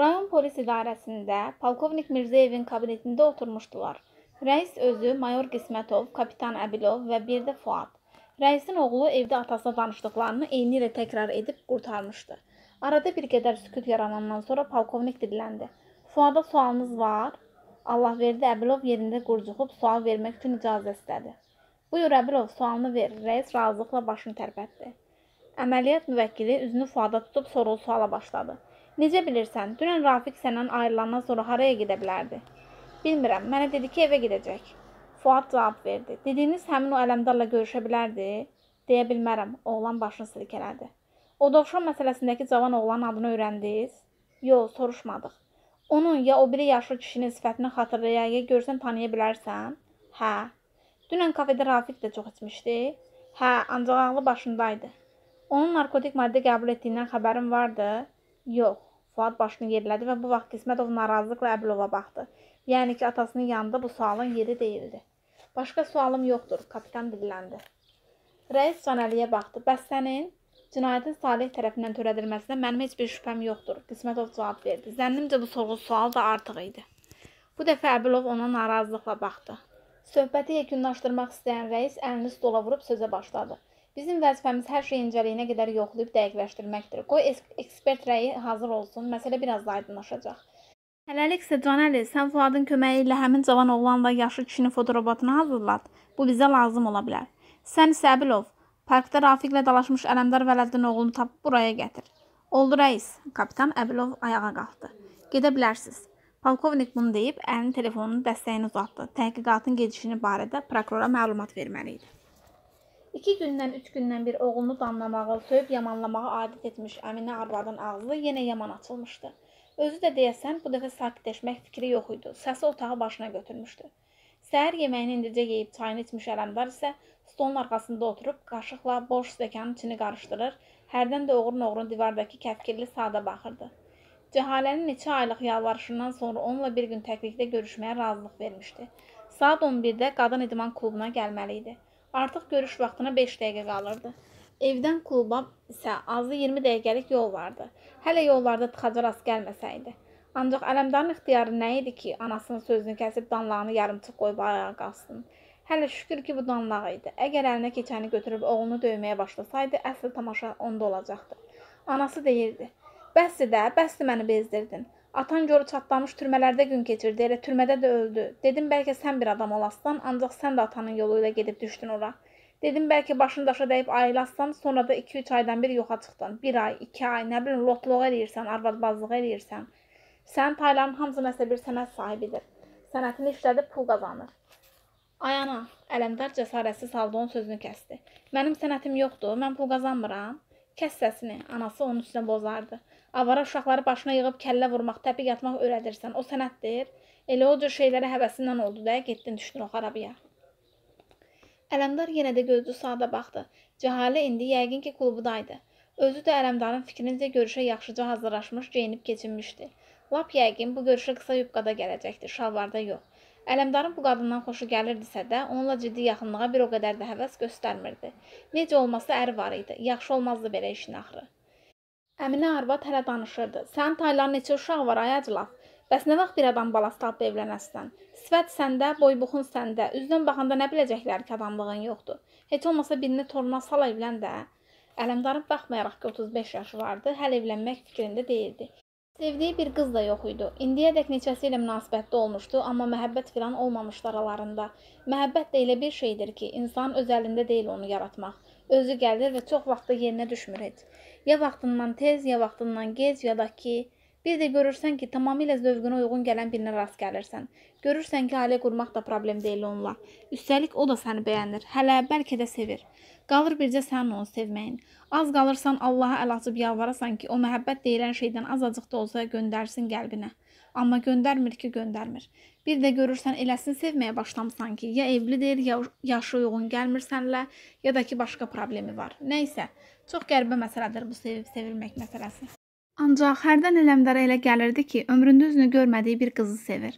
Rayon polis idarəsində polkovnik Mirzəyevin kabinetində oturmuşdular. Rəis özü, mayor Qismətov, kapitan Əbilov və bir də Fuad. Rəisin oğlu evdə atasına danışdıqlarını eyni ilə təkrar edib qurtarmışdı. Arada bir qədər sükut yaranandan sonra polkovnik dilləndi. Fuada sualınız var? Allah verdi Əbilov yerində qurcuxub sual vermək üçün icazə istədi. Buyur Əbilov, sualını ver. Rəis razılıqla başını tərpətdi. Əməliyyat müvəkkili üzünü Fuada tutub sorğu suala başladı. Necə bilirsən, dünən Rafiq səndən ayrılandan sonra haraya gedə bilərdi? Bilmirəm, mənə dedi ki, evə gedəcək. Fuad cavab verdi. Dediyiniz həmin o ələmdarla görüşə bilərdi? Deyə bilmərəm, oğlan başını silkələdi. O dovşan məsələsindəki cavan oğlan adını öyrəndiniz? Yox, soruşmadıq. Onun ya o biri yaşlı kişinin sifətini xatırlaya, ya görsən tanıya bilərsən? Hə. Dünən kafedə Rafiq də çox içmişdi. Hə, ancaq ağlı başındaydı. Onun narkotik maddə qəbul etdiyindən xəbərin vardı? Yox. Fuad başını yerlədi və bu vaxt Qismətov narazılıqla Əbilova baxdı. Yəni ki, atasının yanında bu sualın yeri deyildi. Başqa sualım yoxdur, kapitan dilləndi. Rəis Canəliyə baxdı. Bəs sənin cinayətin Salih tərəfindən törədilməsinə mənim heç bir şübhəm yoxdur, Qismətov cavab verdi. Zənnimcə bu sorğu sual da artıq idi. Bu dəfə Əbilov ona narazılıqla baxdı. Söhbəti yekunlaşdırmaq istəyən rəis əlini stola vurub sözə başladı. Bizim vəzifəmiz hər şey incəliyinə qədər yoxlayıb dəqiqləşdirməkdir. Qoy ekspert rəyi hazır olsun, məsələ biraz da aydınlaşacaq. Hələlik isə Canəli, sən Fuadın köməyi ilə həmin cavan oğlanla yaşlı kişinin fotorobotunu hazırlat. Bu bizə lazım ola bilər. Sən Səbilov, parkda Rafiqlə dalaşmış Ələmdar Vələddin oğlunu tapıb buraya gətir. Oldu rəis. Kapitan Əbilov ayağa qalxdı. Gedə bilərsiniz. Polkovnik bunu deyib əlini telefonunun dəstəyini uzatdı. Təhqiqatın gedişini barədə prokurora məlumat verməli idi. İki gündən, üç gündən bir oğlunu danlamağı, söyüb yamanlamağı adət etmiş Əminə ablanın ağzı yenə yaman açılmışdı. Özü də deyəsən, bu dəfə sakitləşmək fikri yox idi. Səsi otağı başına götürmüşdü. Səhər yeməyini indicə yeyib çayını içmiş Ələmdar isə stolun arxasında oturub qaşıqla boş stəkanın içini qarışdırır, hərdən də oğrun-oğrun divardakı kəfkirli saata baxırdı. Cəhalənin neçə aylıq yalvarışından sonra onunla bir gün təklikdə görüşməyə razılıq vermişdi. Saat 11-də qadın idman klubuna gəlməli idi. Artıq görüş vaxtına 5 dəqiqə qalırdı. Evdən kluba isə azı 20 dəqiqəlik yol vardı. Hələ yollarda tıxaca rast gəlməsəydi. Ancaq Ələmdarın ixtiyarı nə idi ki, anasının sözünü kəsib danlağını yarımçıq qoyub ayağa qalsın. Hələ şükür ki, bu danlaq idi. Əgər əlinə keçəni götürüb oğlunu döyməyə başlasaydı, əsl tamaşa onda olacaqdı. Anası deyirdi: "Bəsdir də, bəsdir məni bezdirdin. Atan görü çatlamış türmələrdə gün keçirdi, elə türmədə də öldü. Dedim bəlkə sən bir adam olasdan, ancaq sən də atanın yolu ilə gedib düşdün ora. Dedim bəlkə başın daşa dəyib ayılassan, sonra da 2-3 aydan bir yoxa çıxdın. 1 ay, 2 ay, nə bilim, lotluq eləyirsən, arvadbazlıq eləyirsən. Sənin payların hamısı nəsə bir sənət sahibidir. Sənətini işlədib pul qazanır. Ayana, Ələmdar cəsarətsiz halda onun sözünü kəsdi. Mənim sənətim yoxdur, mən pul qazanmıram. Kəs səsini, anası onun üstünə bozardı avara uşaqları başına yığıb kəllə vurmaq, təpik atmaq öyrədirsən. O sənətdir. Elə o cür şeylərə həvəsindən oldu da, getdin düşdün o xarabaya. Ələmdar yenə də gözlü saata baxdı. Cəhalə indi yəqin ki, klubdaydı. Özü də Ələmdarın fikrincə görüşə yaxşıca hazırlaşmış, geyinib keçinmişdi. Lap yəqin bu görüşə qısa yubqada gələcəkdi, şalvarda yox. Ələmdarın bu qadından xoşu gəlirdisə də, onunla ciddi yaxınlığa bir o qədər də həvəs göstərmirdi. Necə olmasa əri var idi, yaxşı olmazdı belə işin axırı. Əminə arvad hələ danışırdı. Sənin taylan neçə uşaq var ay acılaf? Bəs nə vaxt bir adam balası tapıb evlənəsən? Sifət səndə, boy-buxun səndə. Üzdən baxanda nə biləcəklər ki, adamlığın yoxdur. Heç olmasa birini toruna sal evlən də. Ələmdarın baxmayaraq ki, 35 yaşı vardı, hələ evlənmək fikrində deyildi. Sevdiyi bir qız da yox idi. İndiyədək neçəsi ilə münasibətdə olmuşdu, amma məhəbbət filan olmamışdı aralarında. Məhəbbət də elə bir şeydir ki, insan öz əlində deyil onu yaratmaq özü gəlir və çox vaxtda yerinə düşmür heç. Ya vaxtından tez, ya vaxtından gec, ya da ki, bir də görürsən ki, tamamilə zövqünə uyğun gələn birinə rast gəlirsən. Görürsən ki, ailə qurmaq da problem deyil onunla. Üstəlik o da səni bəyənir, hələ bəlkə də sevir. Qalır bircə sənin onu sevməyin. Az qalırsan Allaha əl açıb yalvarasan ki, o məhəbbət deyilən şeydən azacıq da olsa göndərsin qəlbinə. Amma göndərmir ki, göndərmir. Bir də görürsən eləsini sevməyə başlamısan ki, ya evlidir, ya yaşı uyğun gəlmir sənlə, ya da ki başqa problemi var. Nə isə, çox qəribə məsələdir bu sevib-sevilmək məsələsi. Ancaq hərdən Eləmdara elə gəlirdi ki, ömründə üzünü görmədiyi bir qızı sevir.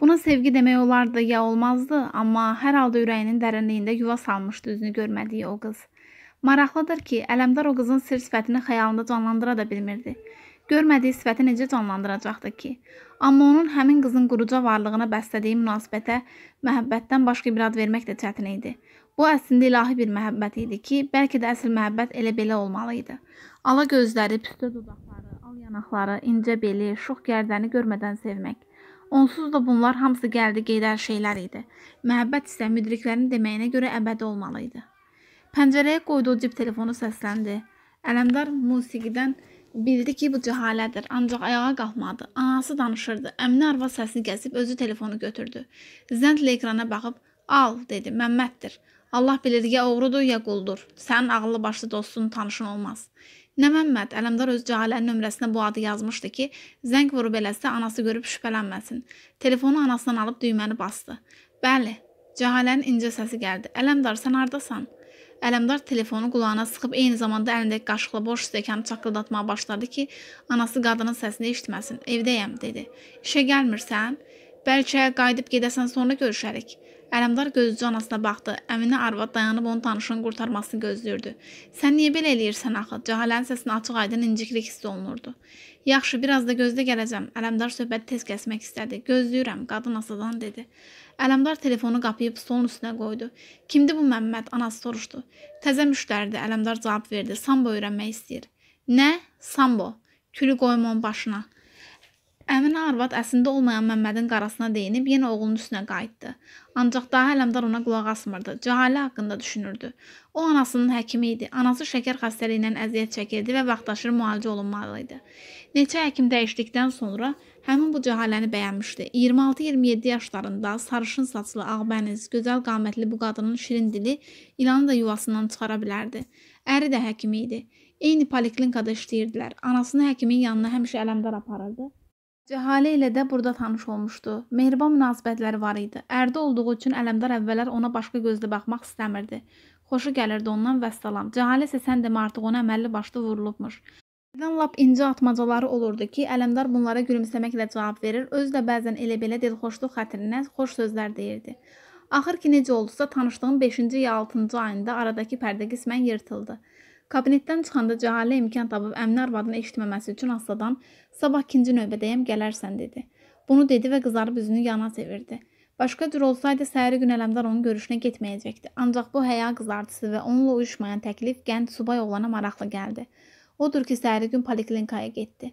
Buna sevgi demək olardı ya olmazdı, amma hər halda ürəyinin dərinliyində yuva salmışdı üzünü görmədiyi o qız. Maraqlıdır ki, Ələmdar o qızın sir sifətini xəyalında canlandıra da bilmirdi. Görmədiyi sifəti necə canlandıracaqdı ki? Amma onun həmin qızın quruca varlığına bəslədiyi münasibətə məhəbbətdən başqa bir ad vermək də çətin idi. Bu əslində ilahi bir məhəbbət idi ki, bəlkə də əsl məhəbbət elə belə olmalı idi. Ala gözləri, püstə dodaqları, al yanaqları, incə beli, şux gərdəni görmədən sevmək. Onsuz da bunlar hamısı gəldi gedər şeylər idi. Məhəbbət isə müdriklərin deməyinə görə əbədi olmalı idi. Pəncərəyə qoyduğu cib telefonu səsləndi. Ələmdar musiqidən Bildi ki, bu cəhalədir, ancaq ayağa qalxmadı. Anası danışırdı. Əminə arvad səsini kəsib özü telefonu götürdü. Zəndlə ekrana baxıb, "Al," dedi. "Məmməddir. Allah bilir ya oğrudur, ya quldur. Sənin ağıllı başlı dostun, tanışın olmaz." Nə Məmməd, Ələmdar öz cəhalənin nömrəsinə bu adı yazmışdı ki, zəng vurub eləsə anası görüb şübhələnməsin. Telefonu anasından alıb düyməni basdı. Bəli, cəhalənin incə səsi gəldi. "Ələmdar, sən hardasan?" Ələmdar telefonu qulağına sıxıb eyni zamanda əlindəki qaşıqla boş stəkanı çaqqıldatmağa başladı ki, anası qadının səsini eşitməsin. Evdəyəm dedi. İşə gəlmirsən? Bəlkə qayıdıb gedəsən sonra görüşərik. Ələmdar gözcü anasına baxdı. Əminə arvad dayanıb onun tanışının qurtarmasını gözləyirdi. Sən niyə belə eləyirsən axı? Cəhalənin səsinə açıq-aydın inciklik hiss olunurdu. Yaxşı, biraz da gözdə gələcəm. Ələmdar söhbəti tez kəsmək istədi. Gözləyirəm, qadın asadan dedi. Ələmdar telefonu qapıyıb stolun üstünə qoydu. Kimdi bu Məmməd? Anası soruşdu. Təzə müştəridir, Ələmdar cavab verdi. Sambo öyrənmək istəyir. Nə? Sambo. Külü qoyma onun başına. Əminə arvad əslində olmayan Məmmədin qarasına deyinib yenə oğlunun üstünə qayıtdı. Ancaq daha Ələmdar ona qulaq asmırdı. Cəhalə haqqında düşünürdü. O anasının həkimi idi. Anası şəkər xəstəliyindən əziyyət çəkirdi və vaxtaşırı müalicə olunmalı idi. Neçə həkim dəyişdikdən sonra Həmin bu cəhaləni bəyənmişdi. 26-27 yaşlarında sarışın saçlı, ağbəniz, gözəl qamətli bu qadının şirin dili ilanı da yuvasından çıxara bilərdi. Əri də həkim idi. Eyni poliklinikada işləyirdilər. Anasını həkimin yanına həmişə ələmdar aparırdı. Cəhalə ilə də burada tanış olmuşdu. Mehriban münasibətləri var idi. Ərdə olduğu üçün Ələmdar əvvəllər ona başqa gözlə baxmaq istəmirdi. Xoşu gəlirdi ondan vəssalam. Cəhalə isə sən demə artıq ona əməlli başlı vurulubmuş. Birdən lap incə atmacaları olurdu ki, Ələmdar bunlara gülümsəməklə cavab verir, özü də bəzən elə-belə dilxoşluq xatirinə xoş sözlər deyirdi. Axır ki, necə oldusa tanışlığın 5-ci ya 6-cı ayında aradakı pərdə qismən yırtıldı. Kabinetdən çıxanda Cəhalə imkan tapıb Əminə arvadını eşitməməsi üçün astadan "Sabah ikinci növbədəyəm, gələrsən" dedi. Bunu dedi və qızarıb üzünü yana çevirdi. Başqa cür olsaydı səhəri gün Ələmdar onun görüşünə getməyəcəkdi. Ancaq bu həya qızartısı və onunla uyuşmayan təklif gənc subay oğlana maraqlı gəldi. Odur ki, səhəri gün poliklinikaya getdi.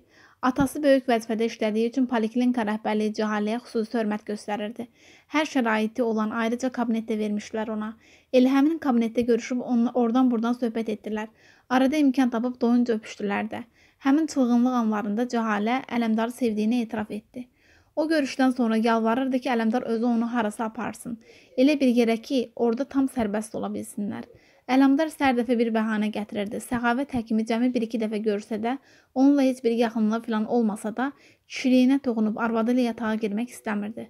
Atası böyük vəzifədə işlədiyi üçün poliklinika rəhbərliyi cəhaləyə xüsusi hörmət göstərirdi. Hər şəraiti olan ayrıca kabinetdə vermişdilər ona. Elə həmin kabinetdə görüşüb onunla oradan-burdan söhbət etdilər. Arada imkan tapıb doyunca öpüşdülər də. Həmin çılğınlıq anlarında cəhalə Ələmdarı sevdiyini etiraf etdi. O görüşdən sonra yalvarırdı ki, Ələmdar özü onu harasa aparsın. Elə bir yerə ki, orada tam sərbəst ola bilsinlər.'' Ələmdar hər dəfə bir bəhanə gətirirdi. Səxavət həkimi cəmi 1-2 dəfə görsə də, onunla heç bir yaxınlığı filan olmasa da, kişiliyinə toğunub arvadı ilə yatağa girmək istəmirdi.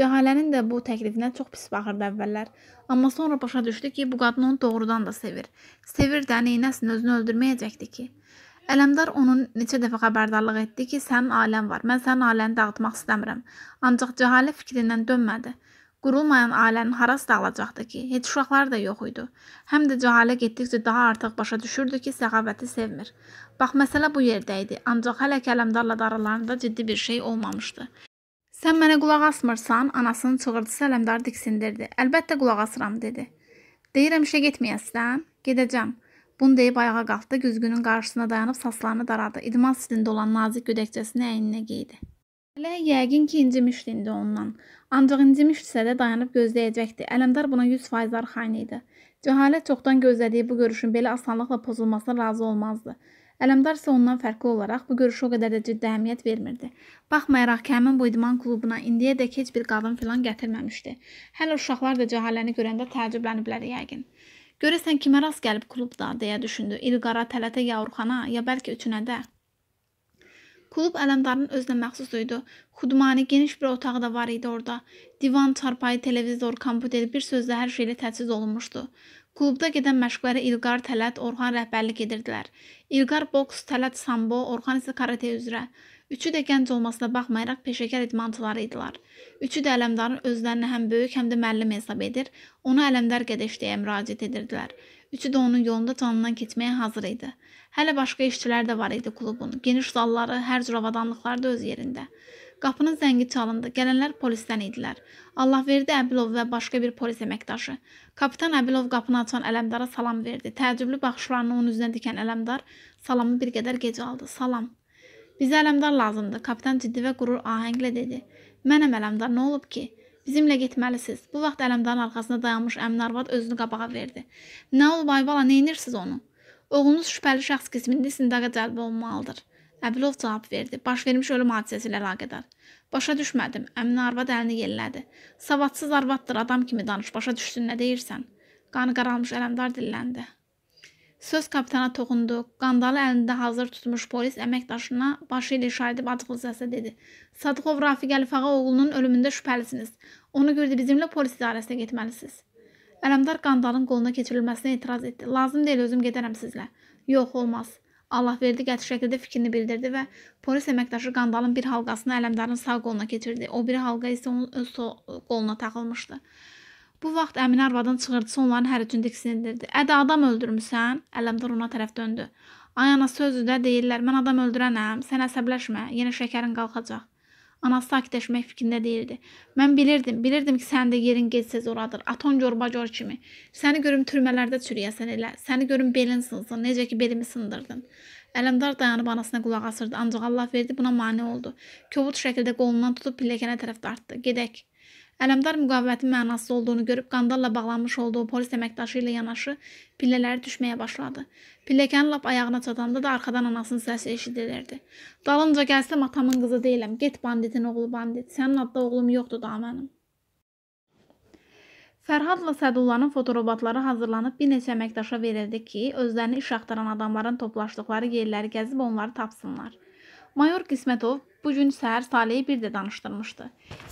Cəhalənin də bu təklifinə çox pis baxırdı əvvəllər, amma sonra başa düşdü ki, bu qadın onu doğrudan da sevir. Sevir də nəyinəsin özünü öldürməyəcəkdi ki. Ələmdar onun neçə dəfə xəbərdarlıq etdi ki, sənin aləm var. Mən sənin aləni dağıtmaq istəmirəm. Ancaq cəhalə fikrindən dönmədi. Qurulmayan ailənin harası dağılacaqdı ki, heç uşaqları da yox idi. Həm də cəhalə getdikcə daha artıq başa düşürdü ki, səxavəti sevmir. Bax, məsələ bu yerdə idi, ancaq hələ ki Ələmdarla aralarında ciddi bir şey olmamışdı. Sən mənə qulaq asmırsan, anasının çığırtısı Ələmdar diksindirdi. Əlbəttə qulaq asıram, dedi. Deyirəm işə getməyəsən, gedəcəm. Bunu deyib ayağa qalxdı, güzgünün qarşısına dayanıb saçlarını daradı. İdman stilində olan nazik gödəkcəsini əyninə geydi. Elə yəqin ki, incimişdi indi ondan. Ancaq incimişdisə də dayanıb gözləyəcəkdi. Ələmdar buna 100% arxain idi. Cəhalət çoxdan gözlədiyi bu görüşün belə asanlıqla pozulmasına razı olmazdı. Ələmdar isə ondan fərqli olaraq bu görüşə o qədər də ciddi əhəmiyyət vermirdi. Baxmayaraq ki, həmin bu idman klubuna indiyədək heç bir qadın filan gətirməmişdi. Hələ uşaqlar da cəhaləni görəndə təəccübləniblər yəqin. Görəsən kimə rast gəlib klubda deyə düşündü. İlqara, Tələtə, Yavrxana, ya bəlkə üçünə də. Klub ələmdarın özünə məxsus idi. Xudmani geniş bir otağı da var idi orada. Divan, çarpayı, televizor, kompüter bir sözlə hər şeylə təchiz olunmuşdu. Klubda gedən məşqlərə İlqar, Tələt, Orxan rəhbərlik edirdilər. İlqar boks, Tələt sambo, Orxan isə karate üzrə. Üçü də gənc olmasına baxmayaraq peşəkar idmançıları idilər. Üçü də ələmdarın özlərini həm böyük, həm də müəllim hesab edir, onu ələmdar qədəşdəyə müraciət edirdilər. Üçü də onun yolunda canından keçməyə hazır idi. Hələ başqa işçilər də var idi klubun. Geniş zalları, hər cür avadanlıqları da öz yerində. Qapının zəngi çalındı. Gələnlər polisdən idilər. Allahverdi Əbilov və başqa bir polis əməkdaşı. Kapitan Əbilov qapını açan Ələmdara salam verdi. Təəccüblü baxışlarını onun üzünə dikən Ələmdar salamı bir qədər gec aldı. Salam. Bizə Ələmdar lazımdır. Kapitan ciddi və qürur ahənglə dedi. Mənəm Ələmdar, nə olub ki? Bizimlə getməlisiniz. Bu vaxt Ələmdarın arxasında dayanmış əmin arvad özünü qabağa verdi. Nə olub ay bala, neynirsiz onu? Oğlunuz şübhəli şəxs qismində sindaqa cəlb olunmalıdır. Əbilov cavab verdi. Baş vermiş ölüm hadisəsi ilə əlaqədar. Başa düşmədim. Əmin arvad əlini yellədi. Savadsız arvaddır, adam kimi danış. Başa düşsün nə deyirsən? Qanı qaralmış Ələmdar dilləndi. Söz kapitana toxundu. Qandalı əlində hazır tutmuş polis əməkdaşına başı ilə işarə edib acıqlı səslə dedi. Sadıqov Rafiq Əlifağa oğlunun ölümündə şübhəlisiniz. Ona görə də bizimlə polis idarəsinə getməlisiniz. Ələmdar qandalın qoluna keçirilməsinə etiraz etdi. Lazım deyil özüm gedərəm sizlə. Yox, olmaz. Allah verdi qəti şəkildə fikrini bildirdi və polis əməkdaşı qandalın bir halqasını Ələmdarın sağ qoluna keçirdi. O biri halqa isə onun öz sol qoluna taxılmışdı. Bu vaxt Əminə arvadın çığırtısı onların hər üçün diksindirdi. "Ədə adam öldürmüsən?" Ələmdar ona tərəf döndü. "Ay ana sözü də deyirlər, mən adam öldürənəm. Sən əsəbləşmə, yenə şəkərin qalxacaq." Anası sakitləşmək fikrində deyildi. Mən bilirdim, bilirdim ki, sənin də yerin gec-tez oradır. Aton corbacor kimi. Səni görüm türmələrdə çürüyəsən elə. Səni görüm belin sınsın, necə ki belimi sındırdın. Ələmdar dayanıb anasına qulaq asırdı, ancaq Allah verdi buna mane oldu. Kobud şəkildə qolundan tutub pilləkənə tərəf dartdı. Gedək. Ələmdar müqavimətin mənasız olduğunu görüb qandalla bağlanmış olduğu polis əməkdaşı ilə yanaşı pillələri düşməyə başladı. Pilləkənin lap ayağına çatanda da arxadan anasının səsi eşidilirdi. Dalınca gəlsəm atamın qızı deyiləm. Get banditin oğlu bandit. Sənin adda oğlum yoxdur da mənim. Fərhadla Sədullanın fotorobatları hazırlanıb bir neçə əməkdaşa verildi ki, özlərini iş axtaran adamların toplaşdıqları yerləri gəzib onları tapsınlar. Mayor Qismətov Bu gün səhər Saleh bir də danışdırmışdı.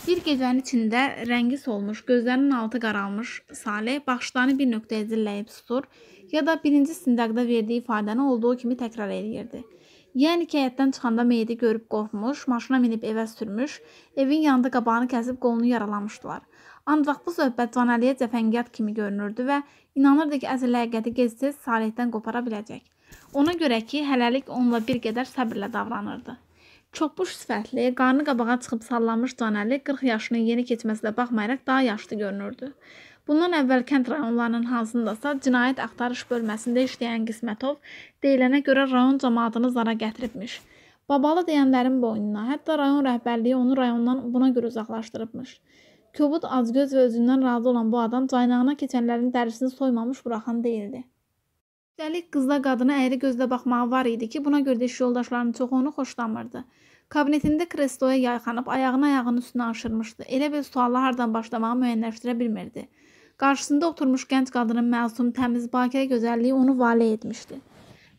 Bir gecənin içində rəngi solmuş, gözlərinin altı qaralmış Saleh baxışlarını bir nöqtəyə zilləyib susur ya da birinci sindaqda verdiyi ifadəni olduğu kimi təkrar edirdi. Yəni ki, həyətdən çıxanda meyidi görüb qorxmuş, maşına minib evə sürmüş, evin yanında qabağını kəsib qolunu yaralamışdılar. Ancaq bu söhbət Canəliyə cəfəngiyat kimi görünürdü və inanırdı ki, əsl həqiqəti gec-tez Salehdən qopara biləcək. Ona görə ki, hələlik onunla bir qədər səbirlə davranırdı. Çoxbuş sifətli, qarnı qabağa çıxıb sallamış Canəli 40 yaşını yeni keçməsinə baxmayaraq daha yaşlı görünürdü. Bundan əvvəl kənd rayonlarının hansındasa cinayət axtarış bölməsində işləyən Qismətov deyilənə görə rayon cəmaatını zara gətiribmiş. Babalı deyənlərin boynuna, hətta rayon rəhbərliyi onu rayondan buna görə uzaqlaşdırıbmış. Kobud acgöz və özündən razı olan bu adam caynağına keçənlərin dərisini soymamış buraxan deyildi. Üstəlik qızla qadına əyri gözlə baxmağı var idi ki, buna görə də iş yoldaşlarının çoxu onu xoşlamırdı. Kabinetində kresloya yayxanıb ayağını ayağının üstünə aşırmışdı. Elə bil sualla hardan başlamağı müəyyənləşdirə bilmirdi. Qarşısında oturmuş gənc qadının məsum, təmiz, bakirə gözəlliyi onu valeh etmişdi.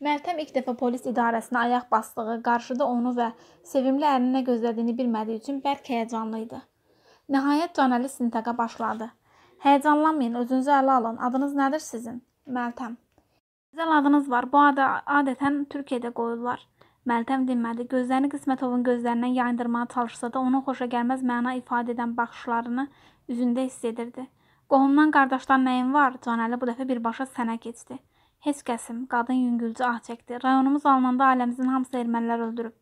Mərtəm ilk dəfə polis idarəsinə ayaq basdığı, qarşıda onu və sevimli ərinə gözlədiyini bilmədiyi üçün bərk həyəcanlı idi. Nəhayət Canəli sintaqa başladı. Həyəcanlanmayın, özünüzü ələ alın. Adınız nədir sizin? Məltəm. Gözəl adınız var. Bu adı adətən Türkiyədə qoyurlar. Məltəm dinmədi. Gözlərini Qismətovun gözlərindən yayındırmağa çalışsa da, onun xoşa gəlməz məna ifadə edən baxışlarını üzündə hiss edirdi. Qohumdan qardaşdan nəyin var? Canəli bu dəfə birbaşa sənə keçdi. Heç kəsim, qadın yüngülcə ah çəkdi. Rayonumuz alınanda ailəmizin hamısı ermənilər öldürüb.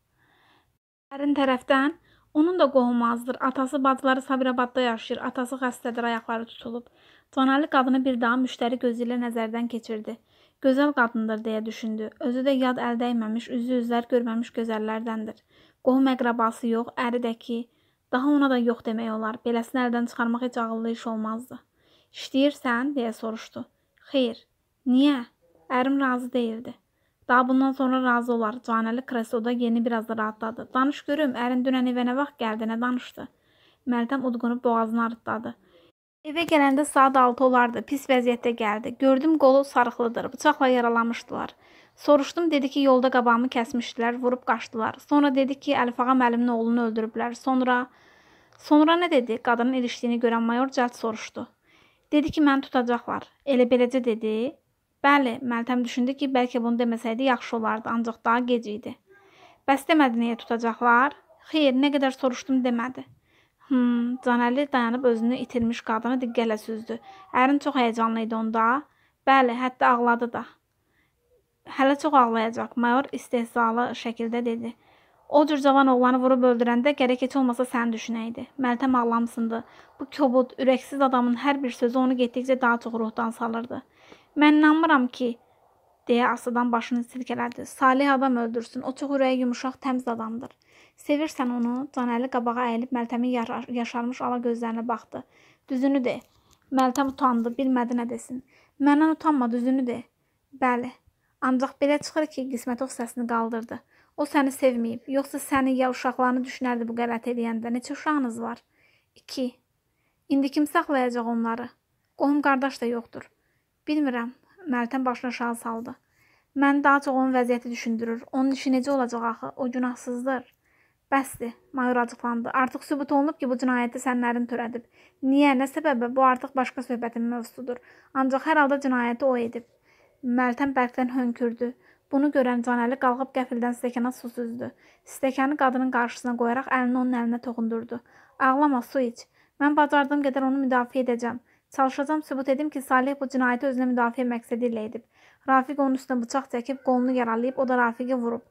Ərin tərəfdən onun da qohumu azdır. Atası, bacıları Sabirabadda yaşayır. Atası xəstədir, ayaqları tutulub. Canəli qadını bir daha müştəri gözü ilə nəzərdən keçirdi. Gözəl qadındır deyə düşündü. Özü də yad əl dəyməmiş, üzü üzlər görməmiş gözəllərdəndir. Qohum əqrəbası yox, əri də ki, daha ona da yox demək olar. Beləsini əldən çıxarmaq heç ağıllı iş olmazdı. İşləyirsən deyə soruşdu. Xeyr. Niyə? Ərim razı deyildi. Daha bundan sonra razı olar. Canəli kresloda yeni biraz da rahatladı. Danış görüm, ərin dünən evə nə vaxt gəldi, nə danışdı? Mərdəm udqunub boğazını arıtladı. Evə gələndə saat 6 olardı. Pis vəziyyətdə gəldi. Gördüm qolu sarıqlıdır. Bıçaqla yaralamışdılar. Soruşdum, dedi ki, yolda qabağımı kəsmişdilər, vurub qaçdılar. Sonra dedi ki, Əlifağa müəllimin oğlunu öldürüblər. Sonra Sonra nə dedi? Qadının ilişdiyini görən mayor cəld soruşdu. Dedi ki, məni tutacaqlar. Elə beləcə dedi. Bəli, Məltəm düşündü ki, bəlkə bunu deməsəydi yaxşı olardı, ancaq daha gec idi. Bəs demədi niyə tutacaqlar? Xeyr, nə qədər soruşdum demədi. Hmm, Canəli dayanıb özünü itirmiş qadını diqqətlə süzdü. Ərin çox həyəcanlı idi onda. Bəli, hətta ağladı da. Hələ çox ağlayacaq, mayor istehzalı şəkildə dedi. O cür cavan oğlanı vurub öldürəndə gərək heç olmasa səni düşünəydi. Məltəm ağlamsındı. Bu kobud, ürəksiz adamın hər bir sözü onu getdikcə daha çox ruhdan salırdı. Mən inanmıram ki, deyə astadan başını silkələdi. Salih adam öldürsün. O çox ürəyi yumşaq, təmiz adamdır. Sevirsən onu? Canəli qabağa əyilib Məltəmin yaşarmış ala gözlərinə baxdı. Düzünü de. Məltəm utandı, bilmədi nə desin. Məndən utanma, düzünü de. Bəli. Ancaq belə çıxır ki, Qismətov səsini qaldırdı. O səni sevməyib, yoxsa səni ya uşaqlarını düşünərdi bu qələt eləyəndə. Neçə uşağınız var? 2. İndi kim saxlayacaq onları? Qohum qardaş da yoxdur. Bilmirəm. Məltəm başını aşağı saldı. Məni daha çox onun vəziyyəti düşündürür. Onun işi necə olacaq axı? O günahsızdır. Bəsdir, Mayor acıqlandı. Artıq sübut olunub ki, bu cinayəti sənlərin törədib. Niyə, nə səbəbə? Bu artıq başqa söhbətin mövzusudur. Ancaq hər halda cinayəti o edib. Məltəm bərkdən hönkürdü. Bunu görən Canəli qalxıb qəfildən stəkana su süzdü. Stəkanı qadının qarşısına qoyaraq əlini onun əlinə toxundurdu. Ağlama, su iç. Mən bacardığım qədər onu müdafiə edəcəm. Çalışacağam sübut edim ki, Salih bu cinayəti özünə müdafiə məqsədi ilə edib. Rafiq onun üstünə bıçaq çəkib qolunu yaralayıb, o da Rafiqi vurub.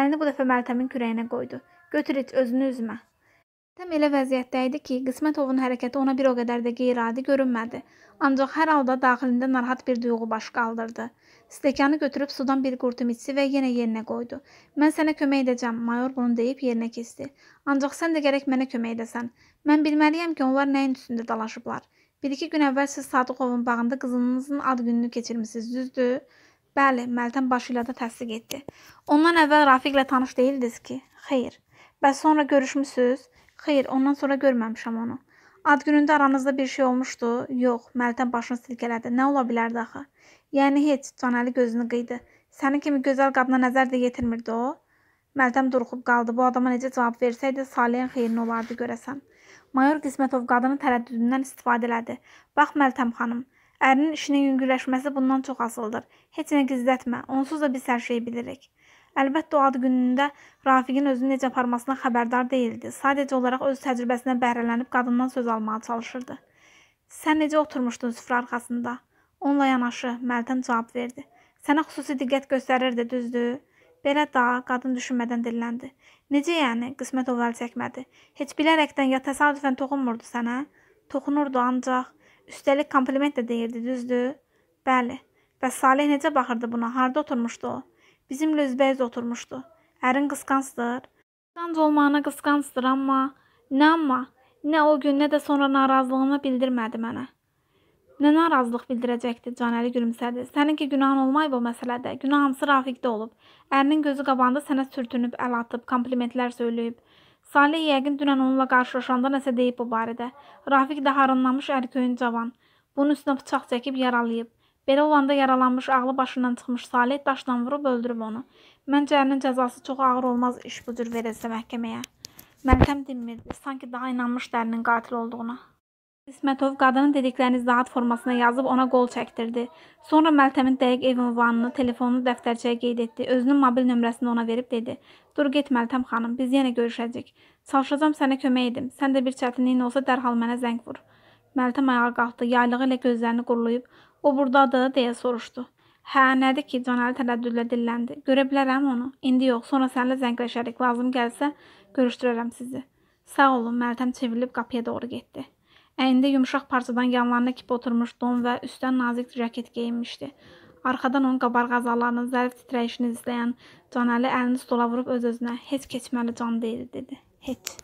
Əlini bu dəfə Məltəmin kürəyinə qoydu. Götür iç özünü üzmə. Təm elə vəziyyətdə idi ki, Qismətovun hərəkəti ona bir o qədər də qeyri-adi görünmədi. Ancaq hər halda daxilində narahat bir duyğu baş qaldırdı. Stəkanı götürüb sudan bir qurtum içdi və yenə yerinə qoydu. Mən sənə kömək edəcəm, mayor bunu deyib yerinə keçdi. Ancaq sən də gərək mənə kömək edəsən. Mən bilməliyəm ki, onlar nəyin üstündə dalaşıblar. Bir-iki gün əvvəl siz Sadıqovun bağında qızınızın ad gününü keçirmisiniz, düzdür? Bəli, Məltəm başı ilə də təsdiq etdi. Ondan əvvəl Rafiqlə tanış deyildiniz ki? Xeyr. Bəs sonra görüşmüsüz? Xeyr, ondan sonra görməmişəm onu. Ad günündə aranızda bir şey olmuşdu? Yox, Məltən başını silkələdi. Nə ola bilərdi axı? Yəni heç, Canəli gözünü qıydı. Sənin kimi gözəl qadına nəzər də yetirmirdi o. Məltəm duruxub qaldı. Bu adama necə cavab versəydi, Salehin xeyrinə olardı görəsən. Mayor Qismətov qadının tərəddüdündən istifadə elədi. Bax Məltəm xanım, ərinin işinin yüngülləşməsi bundan çox asılıdır. Heç nə gizlətmə. Onsuz da biz hər şeyi bilirik. Əlbəttə o ad günündə Rafiqin özünü necə aparmasına xəbərdar deyildi. Sadəcə olaraq öz təcrübəsindən bəhrələnib qadından söz almağa çalışırdı. Sən necə oturmuşdun süfrə arxasında? Onunla yanaşı Məltəm cavab verdi. Sənə xüsusi diqqət göstərirdi, düzdür? Belə da qadın düşünmədən dilləndi. Necə yəni? Qismət oval çəkmədi. Heç bilərəkdən ya təsadüfən toxunmurdu sənə? Toxunurdu ancaq. Üstəlik kompliment də deyirdi, düzdür? Bəli. Bəs Salih necə baxırdı buna? Harda oturmuşdu o? Bizimlə üzbəyiz oturmuşdu. Ərin qısqancdır. Qısqanc olmağına qısqancdır, amma nə amma, nə o gün, nə də sonra narazılığını bildirmədi mənə. Nə narazılıq bildirəcəkdi? Canəli gülümsədi. Sənin ki günahın olmayıb o məsələdə. Günah hamısı Rafiqdə olub. Ərinin gözü qabağında sənə sürtünüb, əl atıb, komplimentlər söyləyib. Salih yəqin dünən onunla qarşılaşanda nəsə deyib bu barədə. Rafiq də harınlanmış ərköyün cavan. Bunun üstünə bıçaq çəkib yaralayıb. Belə olanda yaralanmış, ağlı başından çıxmış Salih daşla vurub öldürüb onu. Məncə ərinin cəzası çox ağır olmaz iş bu cür verilsə məhkəməyə. Məlkəm dinmirdi, sanki daha inanmışdı ərinin qatil olduğuna. İsmətov qadının dediklərini izahat formasına yazıb ona qol çəkdirdi. Sonra Məltəmin dəqiq ev ünvanını, telefonunu dəftərçəyə qeyd etdi. Özünün mobil nömrəsini ona verib dedi: "Dur get Məltəm xanım, biz yenə görüşəcəyik. Çalışacağam sənə kömək edim. Sən də bir çətinliyin olsa dərhal mənə zəng vur." Məltəm ayağa qalxdı, yaylığı ilə gözlərini qurlayıb O burdadır, deyə soruşdu. Hə, nədir ki, Canəli tərəddüdlə dilləndi. Görə bilərəm onu. İndi yox, sonra səninlə zəngləşərik. Lazım gəlsə görüşdürərəm sizi. Sağ olun, Mərtəm çevrilib qapıya doğru getdi. Əynində yumşaq parçadan yanlarına kip oturmuş don və üstdən nazik jaket geyinmişdi. Arxadan onun qabarqazalarının zərif titrəyişini izləyən Canəli əlini stola vurub öz-özünə "Heç keçməli can deyil" dedi. "Heç"